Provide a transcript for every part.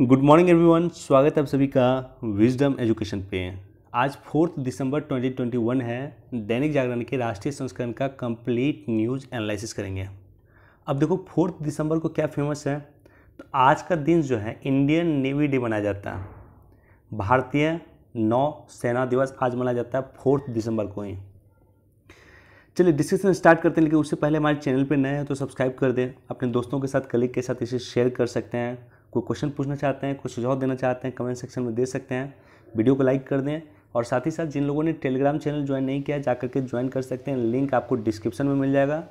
Good morning everyone स्वागत है आप सभी का विजडम एजुकेशन पे आज फोर्थ दिसंबर 2021 है दैनिक जागरण के राष्ट्रीय संस्करण का कंप्लीट न्यूज एनालिसिस करेंगे अब देखो फोर्थ दिसंबर को क्या फेमस है तो आज का दिन जो है इंडियन नेवी डे मनाया जाता है भारतीय नौसेना दिवस आज मनाया जाता है फोर्थ दिसंबर को ही चलिए डिस्कशन स्टार्ट करते हैं लेकिन उससे पहले हमारे चैनल पर नए हैं तो सब्सक्राइब कर दें अपने दोस्तों के साथ कलीग के साथ इसे शेयर कर सकते हैं कोई क्वेश्चन पूछना चाहते हैं कोई सुझाव देना चाहते हैं कमेंट सेक्शन में दे सकते हैं वीडियो को लाइक कर दें और साथ ही साथ जिन लोगों ने टेलीग्राम चैनल ज्वाइन नहीं किया जा करके ज्वाइन कर सकते हैं लिंक आपको डिस्क्रिप्शन में मिल जाएगा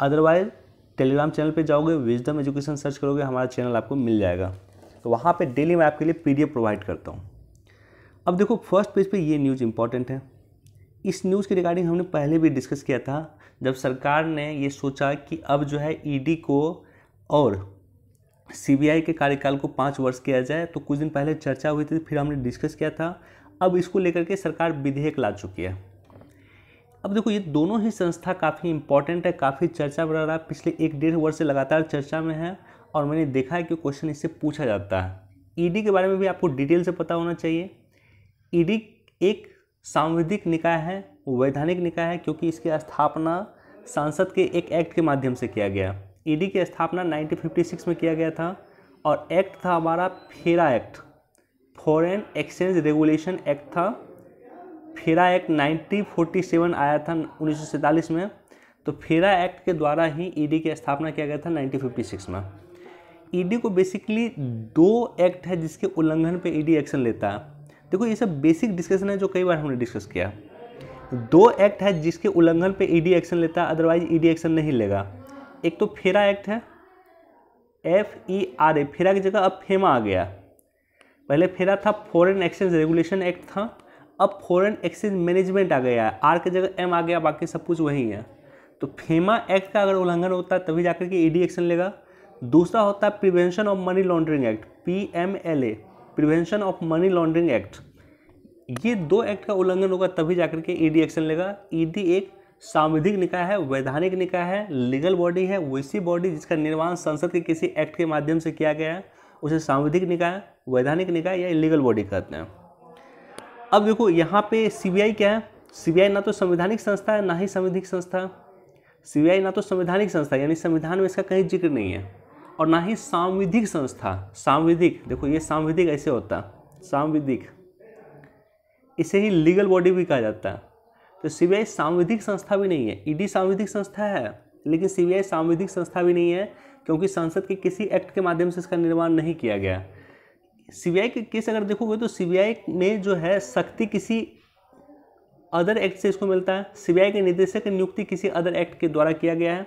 अदरवाइज टेलीग्राम चैनल पर जाओगे विजडम एजुकेशन सर्च करोगे हमारा चैनल आपको मिल जाएगा तो वहाँ पर डेली मैं आपके लिए पी प्रोवाइड करता हूँ अब देखो फर्स्ट पेज पर ये न्यूज़ इंपॉर्टेंट है इस न्यूज़ के रिगार्डिंग हमने पहले भी डिस्कस किया था जब सरकार ने ये सोचा कि अब जो है ईडी को और सीबीआई के कार्यकाल को पाँच वर्ष किया जाए तो कुछ दिन पहले चर्चा हुई थी फिर हमने डिस्कस किया था अब इसको लेकर के सरकार विधेयक ला चुकी है अब देखो ये दोनों ही संस्था काफ़ी इंपॉर्टेंट है काफ़ी चर्चा बढ़ रहा है पिछले एक डेढ़ वर्ष से लगातार चर्चा में है और मैंने देखा है कि क्वेश्चन इससे पूछा जाता है ईडी e के बारे में भी आपको डिटेल से पता होना चाहिए ईडी e एक सांविधिक निकाय है वैधानिक निकाय है क्योंकि इसकी स्थापना सांसद के एक एक्ट के माध्यम से किया गया ईडी की स्थापना 1956 में किया गया था और एक्ट था हमारा FERA act foreign exchange regulation act था फेरा एक्ट 1947 आया था उन्नीस में तो फेरा एक्ट के द्वारा ही ईडी की स्थापना किया गया था 1956 में ईडी को बेसिकली दो एक्ट है जिसके उल्लंघन पे ईडी एक्शन लेता है देखो ये सब बेसिक डिस्कशन है जो कई बार हमने डिस्कस किया दो एक्ट है जिसके उल्लंघन पे ईडी एक्शन लेता है अदरवाइज ईडी एक्शन नहीं लेगा एक तो फेरा एक्ट है एफ ई आर ए फेरा की जगह अब फेमा आ गया पहले फेरा था फॉरेन एक्सचेंज रेगुलेशन एक्ट था अब फॉरेन एक्सचेंज मैनेजमेंट आ गया है आर की जगह एम आ गया बाकी सब कुछ वही है तो फेमा एक्ट का अगर उल्लंघन होता है तभी जाकर के ईडी e एक्शन लेगा दूसरा होता है prevention of money laundering act P M L A prevention of money laundering act ये दो एक्ट का उल्लंघन होगा तभी जाकर के ईडी e एक्शन लेगा ईडी e एक सांविधिक निकाय है वैधानिक निकाय है लीगल बॉडी है वैसी बॉडी जिसका निर्माण संसद के किसी एक्ट के माध्यम से किया गया है उसे सांविधिक निकाय वैधानिक निकाय या लीगल बॉडी कहते हैं अब देखो यहाँ पे सीबीआई क्या है सीबीआई ना तो संवैधानिक संस्था है ना ही संविधिक संस्था सीबीआई ना तो संवैधानिक संस्था यानी संविधान में इसका कहीं जिक्र नहीं है और ना ही सांविधिक संस्था सांविधिक देखो ये सांविधिक ऐसे होता सांविधिक इसे ही लीगल बॉडी भी कहा जाता है तो सीबीआई सांविधिक संस्था भी नहीं है ईडी e सांविधिक संस्था है लेकिन सीबीआई सांविधिक संस्था भी नहीं है क्योंकि संसद के किसी एक्ट के माध्यम से इसका निर्माण नहीं किया गया सीबीआई के केस अगर देखोगे तो सीबीआई ने जो है शक्ति किसी अदर एक्ट से इसको मिलता है सीबीआई के निदेशक की नियुक्ति किसी अदर एक्ट के द्वारा किया गया है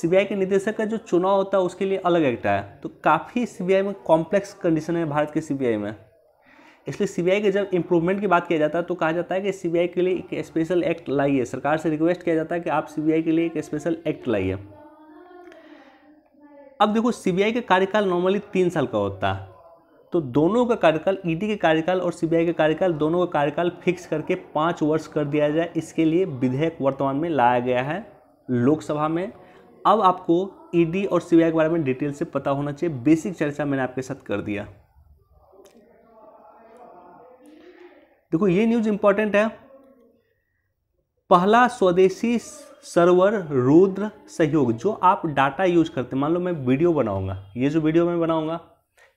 सीबीआई के निदेशक का जो चुनाव होता है उसके लिए अलग एक्ट है तो काफ़ी सीबीआई में कॉम्प्लेक्स कंडीशन है भारत के सीबीआई में इसलिए सीबीआई के जब इम्प्रूवमेंट की बात किया जाता है तो कहा जाता है कि सीबीआई के लिए एक स्पेशल एक्ट लाइए सरकार से रिक्वेस्ट किया जाता है कि आप सीबीआई के लिए एक स्पेशल एक्ट लाइए अब देखो सीबीआई का कार्यकाल नॉर्मली तीन साल का होता है तो दोनों का कार्यकाल ईडी e के कार्यकाल और सीबीआई के कार्यकाल दोनों का कार्यकाल फिक्स करके पाँच वर्ष कर दिया जाए इसके लिए विधेयक वर्तमान में लाया गया है लोकसभा में अब आपको ईडी e और सीबीआई के बारे में डिटेल से पता होना चाहिए बेसिक चर्चा मैंने आपके साथ कर दिया देखो ये न्यूज इंपॉर्टेंट है पहला स्वदेशी सर्वर रुद्र सहयोग जो आप डाटा यूज करते मान लो मैं वीडियो बनाऊंगा ये जो वीडियो मैं बनाऊंगा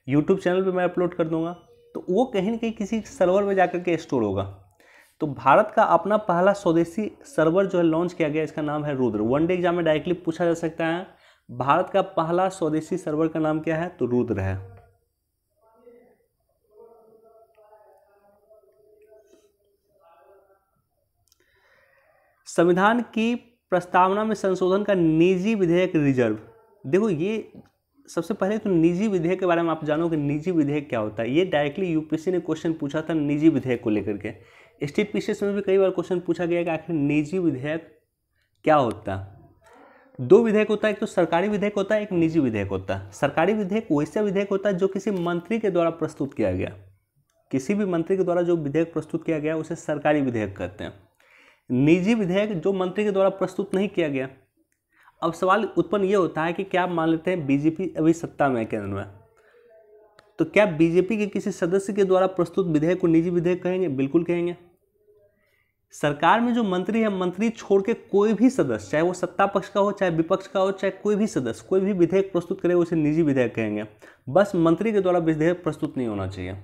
यूट्यूब चैनल पे मैं अपलोड कर दूंगा तो वो कहीं ना कहीं किसी सर्वर में जाकर के स्टोर होगा तो भारत का अपना पहला स्वदेशी सर्वर जो है लॉन्च किया गया इसका नाम है रुद्र वन डे एग्जाम में डायरेक्टली पूछा जा सकता है भारत का पहला स्वदेशी सर्वर का नाम क्या है तो रुद्र है संविधान की प्रस्तावना में संशोधन का निजी विधेयक रिजर्व देखो ये सबसे पहले तो निजी विधेयक के बारे में आप जानो कि निजी विधेयक क्या होता है ये डायरेक्टली यूपीएससी ने क्वेश्चन पूछा था निजी विधेयक को लेकर के स्टेट पीसीएस में भी कई बार क्वेश्चन पूछा गया कि आखिर निजी विधेयक क्या होता दो विधेयक होता है एक तो सरकारी विधेयक होता है एक निजी विधेयक होता है सरकारी विधेयक वैसा विधेयक होता है जो किसी मंत्री के द्वारा प्रस्तुत किया गया किसी भी मंत्री के द्वारा जो विधेयक प्रस्तुत किया गया उसे सरकारी विधेयक कहते हैं निजी विधेयक जो मंत्री के द्वारा प्रस्तुत नहीं किया गया अब सवाल उत्पन्न ये होता है कि क्या मान लेते हैं बीजेपी अभी सत्ता में है केंद्र में तो क्या बीजेपी के किसी सदस्य के द्वारा प्रस्तुत विधेयक को निजी विधेयक कहेंगे बिल्कुल कहेंगे सरकार में जो मंत्री है मंत्री छोड़ के कोई भी सदस्य चाहे वो सत्ता पक्ष का हो चाहे विपक्ष का हो चाहे कोई भी सदस्य कोई भी विधेयक प्रस्तुत करे उसे निजी विधेयक कहेंगे बस मंत्री के द्वारा विधेयक प्रस्तुत नहीं होना चाहिए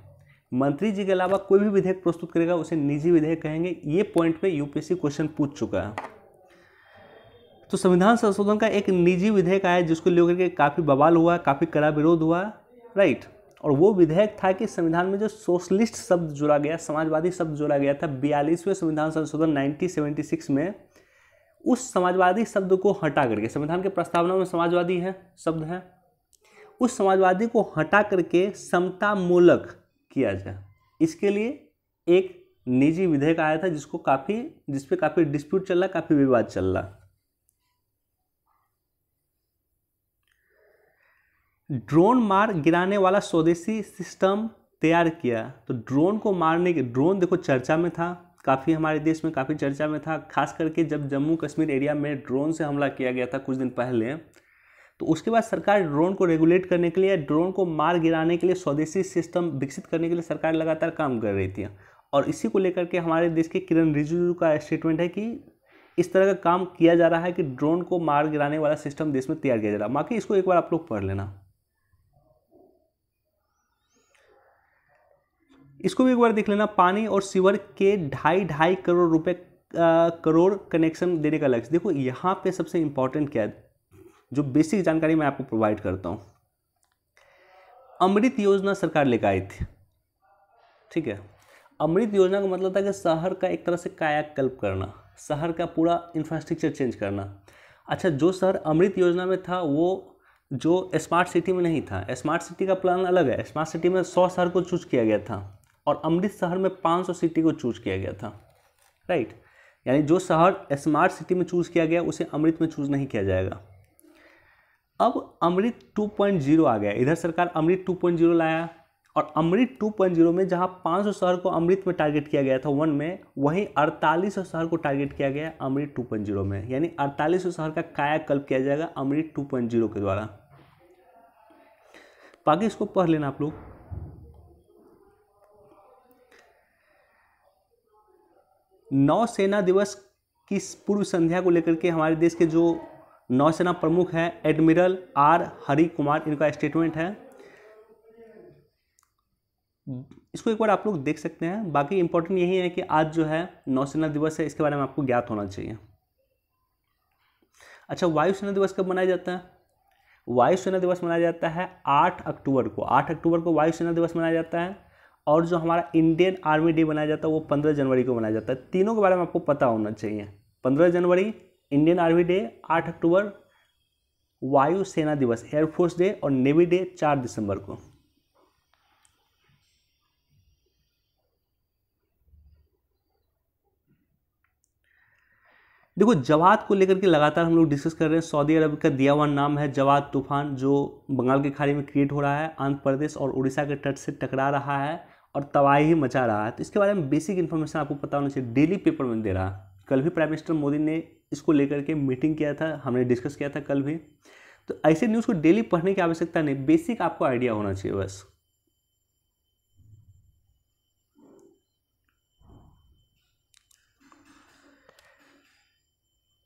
मंत्री जी के अलावा कोई भी विधेयक प्रस्तुत करेगा उसे निजी विधेयक कहेंगे ये पॉइंट पे यूपीएससी क्वेश्चन पूछ चुका है तो संविधान संशोधन का एक निजी विधेयक आया जिसको लेकर के काफ़ी बवाल हुआ काफ़ी कड़ा विरोध हुआ राइट और वो विधेयक था कि संविधान में जो सोशलिस्ट शब्द जोड़ा गया समाजवादी शब्द जोड़ा गया था बयालीसवें संविधान संशोधन नाइनटीन में उस समाजवादी शब्द को हटा करके संविधान के प्रस्तावना में समाजवादी है शब्द है उस समाजवादी को हटा करके समतामूलक किया जाए इसके लिए एक निजी विधेयक आया था जिसको काफ़ी जिस पे काफ़ी डिस्प्यूट चल रहा काफ़ी विवाद चल रहा ड्रोन मार गिराने वाला स्वदेशी सिस्टम तैयार किया तो ड्रोन को मारने के ड्रोन देखो चर्चा में था काफ़ी हमारे देश में काफ़ी चर्चा में था खास करके जब जम्मू कश्मीर एरिया में ड्रोन से हमला किया गया था कुछ दिन पहले तो उसके बाद सरकार ड्रोन को रेगुलेट करने के लिए ड्रोन को मार गिराने के लिए स्वदेशी सिस्टम विकसित करने के लिए सरकार लगातार काम कर रही थी और इसी को लेकर के हमारे देश के किरण रिजिजू का स्टेटमेंट है कि इस तरह का काम किया जा रहा है कि ड्रोन को मार गिराने वाला सिस्टम देश में तैयार किया जा रहा है बाकी इसको एक बार आप लोग पढ़ लेना इसको भी एक बार देख लेना पानी और सीवर के ढाई ढाई करोड़ रुपए करोड़ कनेक्शन देने का लक्ष्य देखो यहाँ पे सबसे इम्पोर्टेंट क्या है जो बेसिक जानकारी मैं आपको प्रोवाइड करता हूँ अमृत योजना सरकार लेकर आई थी ठीक है अमृत योजना का मतलब था कि शहर का एक तरह से कायाकल्प करना शहर का पूरा इंफ्रास्ट्रक्चर चेंज करना अच्छा जो शहर अमृत योजना में था वो जो स्मार्ट सिटी में नहीं था स्मार्ट सिटी का प्लान अलग है स्मार्ट सिटी में सौ शहर को चूज किया गया था और अमृत शहर में पाँच सौ सिटी को चूज किया गया था राइट यानी जो शहर स्मार्ट सिटी में चूज़ किया गया उसे अमृत में चूज़ नहीं किया जाएगा अब अमृत 2.0 आ गया इधर सरकार अमृत 2.0 लाया और अमृत 2.0 में जहां 500 शहर को अमृत में टारगेट किया गया था वन में वहीं अड़तालीस शहर को टारगेट किया गया अमृत 2.0 में यानी अड़तालीस शहर का कायाकल्प किया जाएगा अमृत 2.0 के द्वारा बाकी इसको पढ़ लेना आप लोग नौसेना दिवस की पूर्व संध्या को लेकर के हमारे देश के जो नौसेना प्रमुख हैं एडमिरल आर हरि कुमार इनका स्टेटमेंट है इसको एक बार आप लोग देख सकते हैं बाकी इंपॉर्टेंट यही है कि आज जो है नौसेना दिवस है इसके बारे में आपको ज्ञात होना चाहिए अच्छा वायुसेना दिवस कब मनाया जाता है वायुसेना दिवस मनाया जाता है आठ अक्टूबर को आठ अक्टूबर को वायुसेना दिवस मनाया जाता है और जो हमारा इंडियन आर्मी डे मनाया जाता है वो पंद्रह जनवरी को मनाया जाता है तीनों के बारे में आपको पता होना चाहिए पंद्रह जनवरी इंडियन आर्मी डे आठ अक्टूबर वायुसेना दिवस एयरफोर्स डे और नेवी डे चार दिसंबर को देखो जवाद को लेकर के लगातार हम लोग डिस्कस कर रहे हैं सऊदी अरब का दिया हुआ नाम है जवाद तूफान जो बंगाल की खाड़ी में क्रिएट हो रहा है आंध्र प्रदेश और उड़ीसा के तट से टकरा रहा है और तबाही मचा रहा है तो इसके बारे में बेसिक इन्फॉर्मेशन आपको पता होना चाहिए डेली पेपर में दे रहा है कल भी प्राइम मिनिस्टर मोदी ने इसको लेकर के मीटिंग किया था हमने डिस्कस किया था कल भी तो ऐसे न्यूज़ को डेली पढ़ने की आवश्यकता नहीं बेसिक आपको आइडिया होना चाहिए बस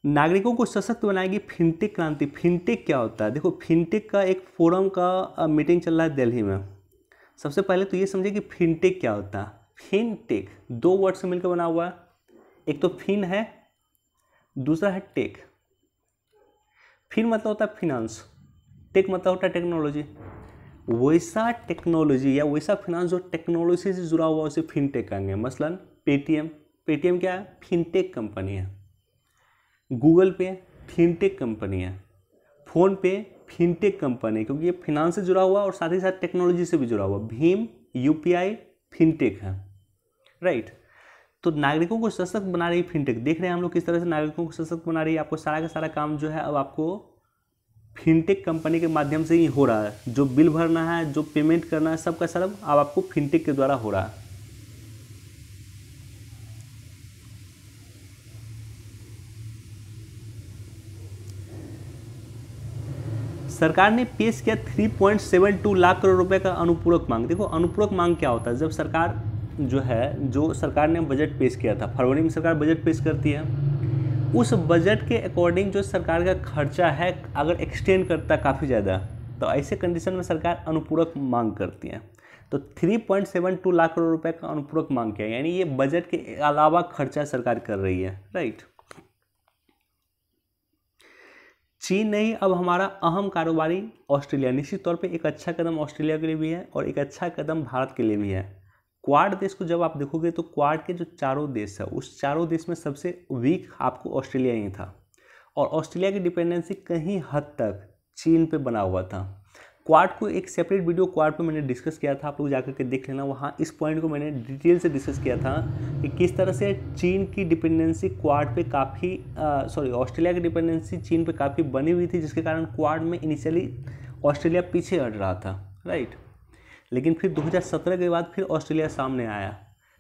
नागरिकों को सशक्त बनाएगी फिनटेक क्रांति फिनटेक क्या होता है देखो फिनटेक का एक फोरम का मीटिंग चल रहा है दिल्ली में सबसे पहले तो ये समझे कि फिनटेक क्या होता है फिनटेक दो वर्ड से मिलकर बना हुआ है एक तो फिन है दूसरा है टेक फिन मतलब होता है फिनांस टेक मतलब होता है टेक्नोलॉजी वैसा टेक्नोलॉजी या वैसा फिनांस जो टेक्नोलॉजी से जुड़ा हुआ उसे फिनटेक कहेंगे मसलन पेटीएम पेटीएम क्या है फिनटेक कंपनी है गूगल पे फिनटेक कंपनी है फ़ोन पे फिनटेक कंपनी है क्योंकि ये फिनांस से जुड़ा हुआ और साथ ही साथ टेक्नोलॉजी से भी जुड़ा हुआ भीम यूपीआई फिनटेक है राइट right? तो नागरिकों को सशक्त बना रही फिनटेक देख रहे हैं हम लोग किस तरह से नागरिकों को सशक्त बना रही है आपको सारा का सारा काम जो है अब आपको फिनटेक कंपनी के माध्यम से ही हो रहा है जो बिल भरना है जो पेमेंट करना है सबका सब अब आपको फिनटेक के द्वारा हो रहा है सरकार ने पेश किया 3.72 लाख करोड़ रुपए का अनुपूरक मांग देखो अनुपूरक मांग क्या होता है जब सरकार जो है जो सरकार ने बजट पेश किया था फरवरी में सरकार बजट पेश करती है उस बजट के अकॉर्डिंग जो सरकार का खर्चा है अगर एक्सटेंड करता काफ़ी ज़्यादा तो ऐसे कंडीशन में सरकार अनुपूरक मांग करती है तो 3.72 लाख करोड़ रुपए का अनुपूरक मांग किया यानी ये बजट के अलावा खर्चा सरकार कर रही है राइट चीन नहीं अब हमारा अहम कारोबारी ऑस्ट्रेलिया निश्चित तौर पे एक अच्छा कदम ऑस्ट्रेलिया के लिए भी है और एक अच्छा कदम भारत के लिए भी है क्वाड देश को जब आप देखोगे तो क्वाड के जो चारों देश है उस चारों देश में सबसे वीक आपको ऑस्ट्रेलिया ही था और ऑस्ट्रेलिया की डिपेंडेंसी कहीं हद तक चीन पे बना हुआ था क्वाड को एक सेपरेट वीडियो क्वाड पे मैंने डिस्कस किया था आप लोग जाकर के देख लेना वहाँ इस पॉइंट को मैंने डिटेल से डिस्कस किया था कि किस तरह से चीन की डिपेंडेंसी क्वाड पे काफ़ी सॉरी ऑस्ट्रेलिया की डिपेंडेंसी चीन पे काफ़ी बनी हुई थी जिसके कारण क्वाड में इनिशियली ऑस्ट्रेलिया पीछे हट रहा था राइट लेकिन फिर 2017 के बाद फिर ऑस्ट्रेलिया सामने आया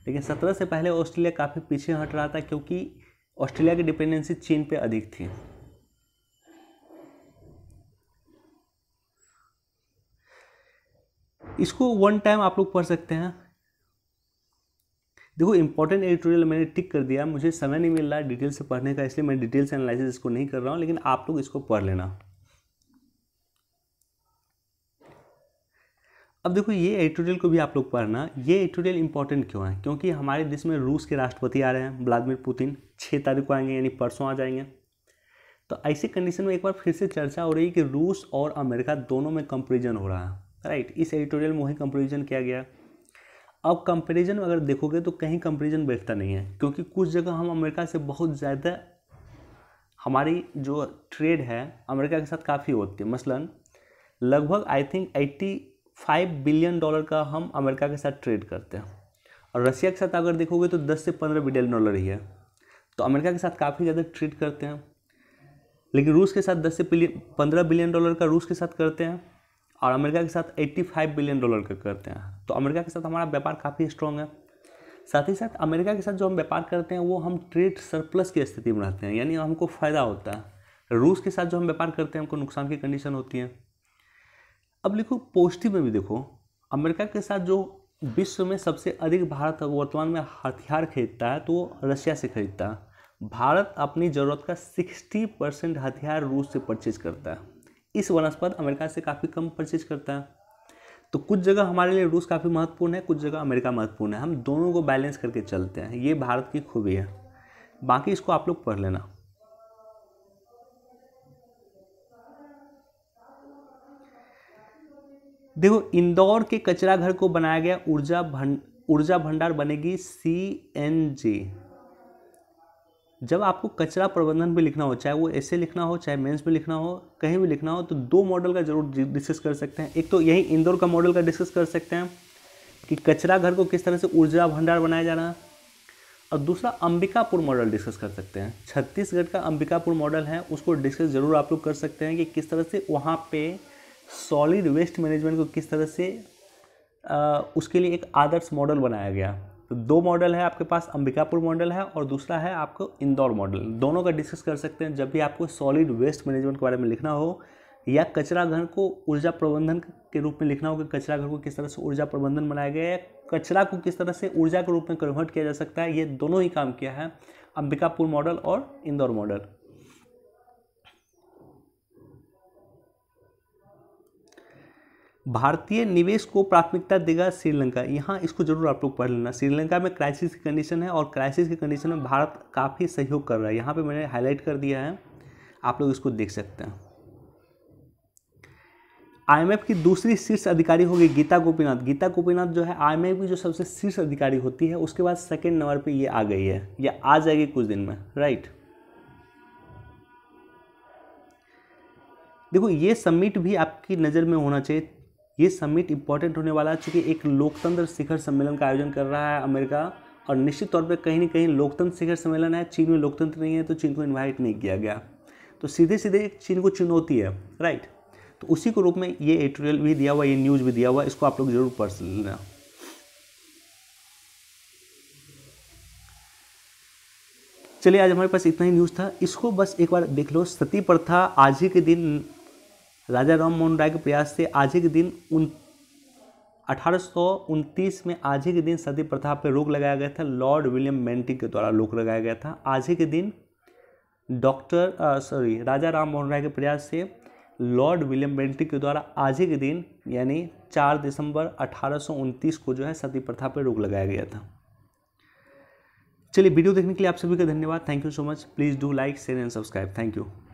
लेकिन 17 से पहले ऑस्ट्रेलिया काफ़ी पीछे हट रहा था क्योंकि ऑस्ट्रेलिया की डिपेंडेंसी चीन पे अधिक थी इसको वन टाइम आप लोग पढ़ सकते हैं देखो इंपॉर्टेंट एडिटोरियल मैंने टिक कर दिया मुझे समय नहीं मिल रहा डिटेल से पढ़ने का इसलिए मैं डिटेल से एनालिसिस इसको नहीं कर रहा हूँ लेकिन आप लोग इसको पढ़ लेना अब देखो ये एडिटोरियल को भी आप लोग पढ़ना ये एडिटोरियल इंपॉर्टेंट क्यों है क्योंकि हमारे देश में रूस के राष्ट्रपति आ रहे हैं व्लादिमिर पुतिन छः तारीख को आएंगे यानी परसों आ जाएंगे तो ऐसी कंडीशन में एक बार फिर से चर्चा हो रही है कि रूस और अमेरिका दोनों में कंपेरिजन हो रहा है राइट इस एडिटोरियल में वही कंपेरिजन किया गया अब कंपेरिजन अगर देखोगे तो कहीं कंपेरिजन बैठता नहीं है क्योंकि कुछ जगह हम अमेरिका से बहुत ज़्यादा हमारी जो ट्रेड है अमेरिका के साथ काफ़ी होती है मसलन लगभग I think eighty five billion dollar का हम अमेरिका के साथ ट्रेड करते हैं और रसिया के साथ अगर देखोगे तो दस से पंद्रह बिलियन डॉलर ही है तो अमेरिका के साथ काफ़ी ज़्यादा ट्रेड करते हैं लेकिन रूस के साथ दस से पंद्रह बिलियन डॉलर का रूस के साथ करते हैं और अमेरिका के साथ एट्टी फाइव बिलियन डॉलर का करते हैं तो अमेरिका के साथ हमारा व्यापार काफ़ी स्ट्रॉन्ग है साथ ही साथ अमेरिका के साथ जो हम व्यापार करते हैं वो हम ट्रेड सरप्लस की स्थिति में रहते हैं यानी हमको फ़ायदा होता है रूस के साथ जो हम व्यापार करते हैं हमको नुकसान की कंडीशन होती है अब लिखो पॉजिटिव में भी देखो अमेरिका के साथ जो विश्व में सबसे अधिक भारत वर्तमान में हथियार खरीदता है तो वो रशिया से खरीदता है भारत अपनी ज़रूरत का 60 परसेंट हथियार रूस से परचेज करता है इस वनस्पत अमेरिका से काफ़ी कम परचेज करता है तो कुछ जगह हमारे लिए रूस काफ़ी महत्वपूर्ण है कुछ जगह अमेरिका महत्वपूर्ण है हम दोनों को बैलेंस करके चलते हैं ये भारत की खूबी है बाकी इसको आप लोग पढ़ लेना देखो इंदौर के कचरा घर को बनाया गया ऊर्जा भंड ऊर्जा भंडार बनेगी सी एन जे जब आपको कचरा प्रबंधन भी लिखना हो चाहे वो ऐसे लिखना हो चाहे मेंस में लिखना हो कहीं भी लिखना हो तो दो मॉडल का जरूर डिस्कस कर सकते हैं एक तो यही इंदौर का मॉडल का डिस्कस कर सकते हैं कि कचरा घर को किस तरह से ऊर्जा भंडार बनाया जा रहा है और दूसरा अंबिकापुर मॉडल डिस्कस कर सकते हैं छत्तीसगढ़ का अंबिकापुर मॉडल है उसको डिस्कस ज़रूर आप लोग कर सकते हैं कि किस तरह से वहाँ पर सॉलिड वेस्ट मैनेजमेंट को किस तरह से आ, उसके लिए एक आदर्श मॉडल बनाया गया तो दो मॉडल है आपके पास अंबिकापुर मॉडल है और दूसरा है आपको इंदौर मॉडल दोनों का डिस्कस कर सकते हैं जब भी आपको सॉलिड वेस्ट मैनेजमेंट के बारे में लिखना हो या कचरा घर को ऊर्जा प्रबंधन के रूप में लिखना हो कि कचरा घर को किस तरह से ऊर्जा प्रबंधन बनाया गया है कचरा को किस तरह से ऊर्जा के रूप में कन्वर्ट किया जा सकता है ये दोनों ही काम किया है अंबिकापुर मॉडल और इंदौर मॉडल भारतीय निवेश को प्राथमिकता देगा श्रीलंका यहाँ इसको जरूर आप लोग पढ़ लेना श्रीलंका में क्राइसिस की कंडीशन है और क्राइसिस की कंडीशन में भारत काफ़ी सहयोग कर रहा है यहाँ पे मैंने हाईलाइट कर दिया है आप लोग इसको देख सकते हैं आईएमएफ की दूसरी शीर्ष अधिकारी होगी गीता गोपीनाथ गीता गोपीनाथ जो है आई की जो सबसे शीर्ष अधिकारी होती है उसके बाद सेकेंड नंबर पर ये आ गई है या आ जाएगी कुछ दिन में राइट देखो ये समिट भी आपकी नज़र में होना चाहिए ये समिट इंपॉर्टेंट होने वाला है चूँकि एक लोकतंत्र शिखर सम्मेलन का आयोजन कर रहा है अमेरिका और निश्चित तौर पे कहीं ना कहीं लोकतंत्र शिखर सम्मेलन है चीन में लोकतंत्र नहीं है तो चीन को इन्वाइट नहीं किया गया तो सीधे सीधे चीन को चुनौती है राइट तो उसी के रूप में ये एडिटोरियल भी दिया हुआ ये न्यूज़ भी दिया हुआ इसको आप लोग जरूर पढ़ लेना चलिए आज हमारे पास इतना ही न्यूज़ था इसको बस एक बार देख लो सती प्रथा आज ही के दिन राजा राम मोहन राय के प्रयास से आज के दिन उन अठारह में आज ही के दिन सती प्रथा पर रोक लगाया गया था लॉर्ड विलियम मेंटिक के द्वारा रोक लगाया गया था आज ही के दिन डॉक्टर सॉरी राजा राम मोहन राय के प्रयास से लॉर्ड विलियम बेंटिक के द्वारा आज ही के दिन यानी 4 दिसंबर अठारह को जो है सती प्रथा पर रोक लगाया गया था चलिए वीडियो देखने के लिए आप सभी का धन्यवाद thank you so much please do like share and subscribe thank you